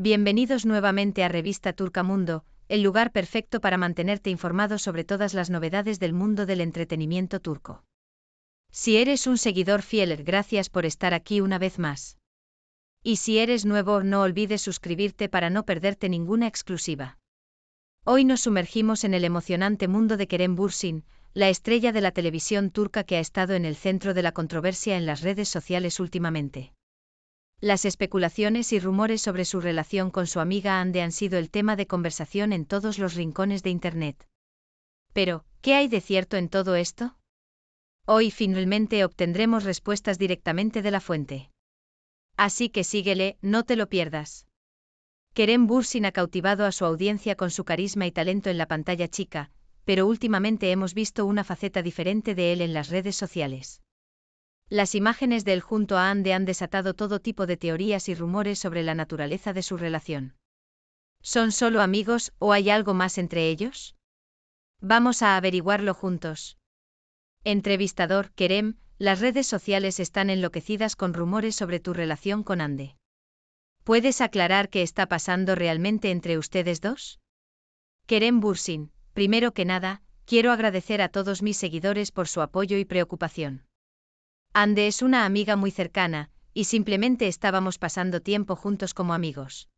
Bienvenidos nuevamente a Revista Turcamundo, el lugar perfecto para mantenerte informado sobre todas las novedades del mundo del entretenimiento turco. Si eres un seguidor fiel, gracias por estar aquí una vez más. Y si eres nuevo, no olvides suscribirte para no perderte ninguna exclusiva. Hoy nos sumergimos en el emocionante mundo de Kerem Bursin, la estrella de la televisión turca que ha estado en el centro de la controversia en las redes sociales últimamente. Las especulaciones y rumores sobre su relación con su amiga Ande han sido el tema de conversación en todos los rincones de Internet. Pero, ¿qué hay de cierto en todo esto? Hoy finalmente obtendremos respuestas directamente de la fuente. Así que síguele, no te lo pierdas. Kerem Bursin ha cautivado a su audiencia con su carisma y talento en la pantalla chica, pero últimamente hemos visto una faceta diferente de él en las redes sociales. Las imágenes del junto a Ande han desatado todo tipo de teorías y rumores sobre la naturaleza de su relación. ¿Son solo amigos o hay algo más entre ellos? Vamos a averiguarlo juntos. Entrevistador, Kerem, las redes sociales están enloquecidas con rumores sobre tu relación con Ande. ¿Puedes aclarar qué está pasando realmente entre ustedes dos? Kerem Bursin, primero que nada, quiero agradecer a todos mis seguidores por su apoyo y preocupación. Ande es una amiga muy cercana, y simplemente estábamos pasando tiempo juntos como amigos.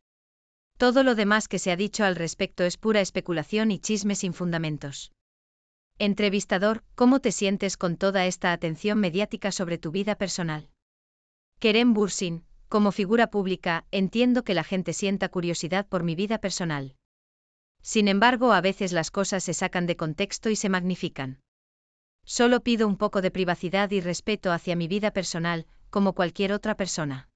Todo lo demás que se ha dicho al respecto es pura especulación y chisme sin fundamentos. Entrevistador, ¿cómo te sientes con toda esta atención mediática sobre tu vida personal? Kerem Bursin, como figura pública, entiendo que la gente sienta curiosidad por mi vida personal. Sin embargo, a veces las cosas se sacan de contexto y se magnifican. Solo pido un poco de privacidad y respeto hacia mi vida personal, como cualquier otra persona.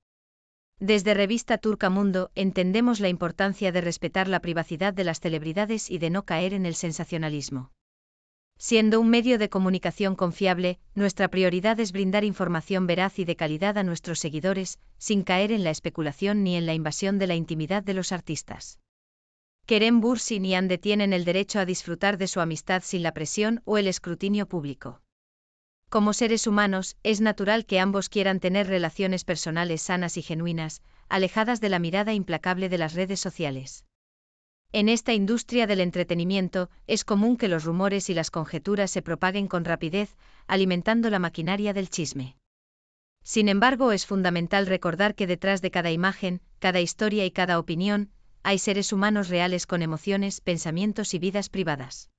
Desde Revista Turca Mundo entendemos la importancia de respetar la privacidad de las celebridades y de no caer en el sensacionalismo. Siendo un medio de comunicación confiable, nuestra prioridad es brindar información veraz y de calidad a nuestros seguidores, sin caer en la especulación ni en la invasión de la intimidad de los artistas. Kerem Bursin y Ande tienen el derecho a disfrutar de su amistad sin la presión o el escrutinio público. Como seres humanos, es natural que ambos quieran tener relaciones personales sanas y genuinas, alejadas de la mirada implacable de las redes sociales. En esta industria del entretenimiento, es común que los rumores y las conjeturas se propaguen con rapidez, alimentando la maquinaria del chisme. Sin embargo, es fundamental recordar que detrás de cada imagen, cada historia y cada opinión, hay seres humanos reales con emociones, pensamientos y vidas privadas.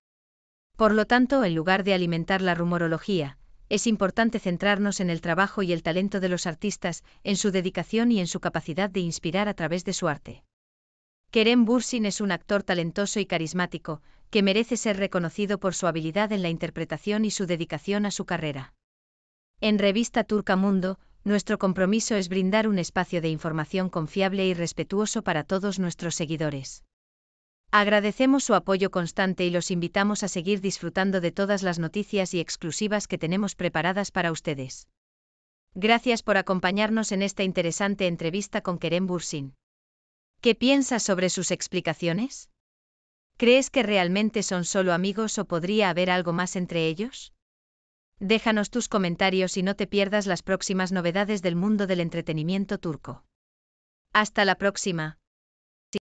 Por lo tanto, en lugar de alimentar la rumorología, es importante centrarnos en el trabajo y el talento de los artistas, en su dedicación y en su capacidad de inspirar a través de su arte. Kerem Bursin es un actor talentoso y carismático, que merece ser reconocido por su habilidad en la interpretación y su dedicación a su carrera. En Revista Turca Mundo, nuestro compromiso es brindar un espacio de información confiable y respetuoso para todos nuestros seguidores. Agradecemos su apoyo constante y los invitamos a seguir disfrutando de todas las noticias y exclusivas que tenemos preparadas para ustedes. Gracias por acompañarnos en esta interesante entrevista con Kerem Bursin. ¿Qué piensas sobre sus explicaciones? ¿Crees que realmente son solo amigos o podría haber algo más entre ellos? Déjanos tus comentarios y no te pierdas las próximas novedades del mundo del entretenimiento turco. Hasta la próxima.